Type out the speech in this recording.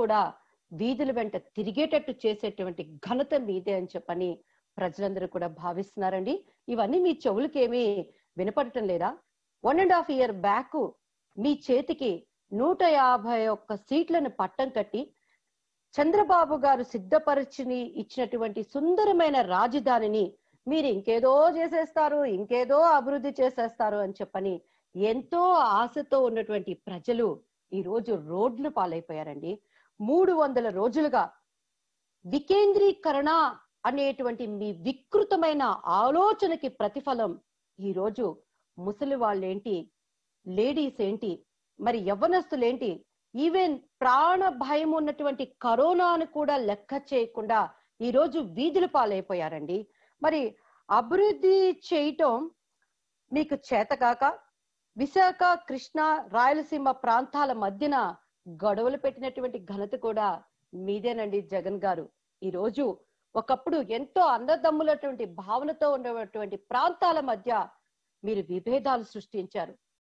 కూడా వీధుల వెంట తిరిగేటట్టు చేసేటువంటి ఘనత మీదే అని చెప్పని ప్రజలందరూ కూడా భావిస్తున్నారండి ఇవన్నీ మీ చెవులకేమీ వినపడటం లేదా one and half year back మీ చేతికి నూట యాభై ఒక్క సీట్లను పట్టం కట్టి చంద్రబాబు గారు సిద్ధపరిచిని ఇచ్చినటువంటి సుందరమైన రాజధానిని మీరు ఇంకేదో చేసేస్తారు ఇంకేదో అభివృద్ధి చేసేస్తారు అని చెప్పని ఎంతో ఆశతో ఉన్నటువంటి ప్రజలు ఈ రోజు పాలైపోయారండి మూడు వందల రోజులుగా వికేంద్రీకరణ అనేటువంటి మీ వికృతమైన ఆలోచనకి ప్రతిఫలం ఈరోజు ముసలి వాళ్ళేంటి లేడీస్ ఏంటి మరి యవ్వనస్తులేంటి ఈవెన్ ప్రాణ భయం ఉన్నటువంటి కరోనాను కూడా లెక్క చేయకుండా ఈరోజు వీధుల పాలైపోయారండి మరి అభివృద్ధి చేయటం మీకు చేతకాక విశాఖ కృష్ణ రాయలసీమ ప్రాంతాల మధ్యన గొడవలు పెట్టినటువంటి ఘనత కూడా మీదేనండి జగన్ గారు ఈ రోజు ఒకప్పుడు ఎంతో అన్నదమ్ములటువంటి భావనతో ఉండేటువంటి ప్రాంతాల మధ్య మీరు విభేదాలు సృష్టించారు